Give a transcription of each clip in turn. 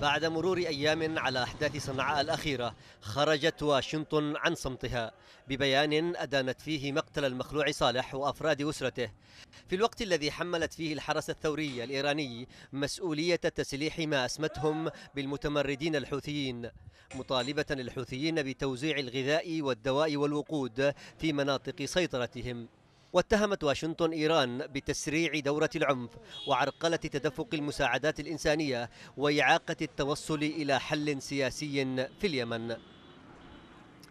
بعد مرور أيام على أحداث صنعاء الأخيرة خرجت واشنطن عن صمتها ببيان أدانت فيه مقتل المخلوع صالح وأفراد أسرته في الوقت الذي حملت فيه الحرس الثوري الإيراني مسؤولية تسليح ما أسمتهم بالمتمردين الحوثيين مطالبة الحوثيين بتوزيع الغذاء والدواء والوقود في مناطق سيطرتهم واتهمت واشنطن إيران بتسريع دورة العنف وعرقلة تدفق المساعدات الإنسانية وإعاقة التوصل إلى حل سياسي في اليمن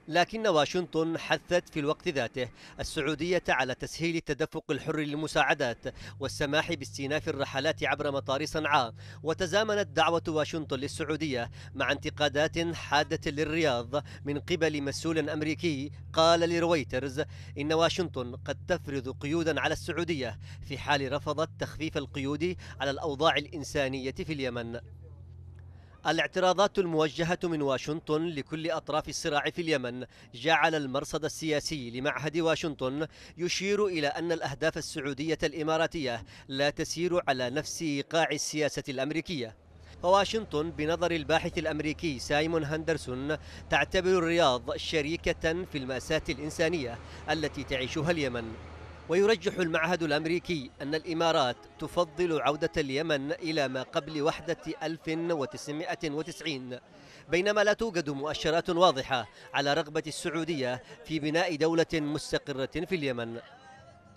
لكن واشنطن حثت في الوقت ذاته السعودية على تسهيل التدفق الحر للمساعدات والسماح باستئناف الرحلات عبر مطار صنعاء وتزامنت دعوة واشنطن للسعودية مع انتقادات حادة للرياض من قبل مسؤول أمريكي قال لرويترز إن واشنطن قد تفرض قيودا على السعودية في حال رفضت تخفيف القيود على الأوضاع الإنسانية في اليمن الاعتراضات الموجهة من واشنطن لكل أطراف الصراع في اليمن جعل المرصد السياسي لمعهد واشنطن يشير إلى أن الأهداف السعودية الإماراتية لا تسير على نفس إيقاع السياسة الأمريكية فواشنطن بنظر الباحث الأمريكي سايمون هندرسون تعتبر الرياض شريكة في المأساة الإنسانية التي تعيشها اليمن ويرجح المعهد الأمريكي أن الإمارات تفضل عودة اليمن إلى ما قبل وحدة 1990 بينما لا توجد مؤشرات واضحة على رغبة السعودية في بناء دولة مستقرة في اليمن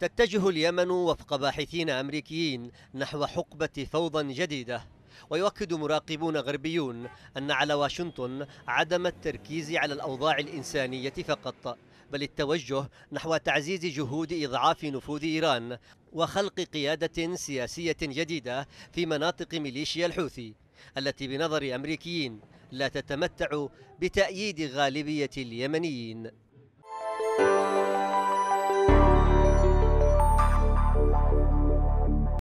تتجه اليمن وفق باحثين أمريكيين نحو حقبة فوضى جديدة ويؤكد مراقبون غربيون أن على واشنطن عدم التركيز على الأوضاع الإنسانية فقط بل التوجه نحو تعزيز جهود إضعاف نفوذ إيران وخلق قيادة سياسية جديدة في مناطق ميليشيا الحوثي التي بنظر أمريكيين لا تتمتع بتأييد غالبية اليمنيين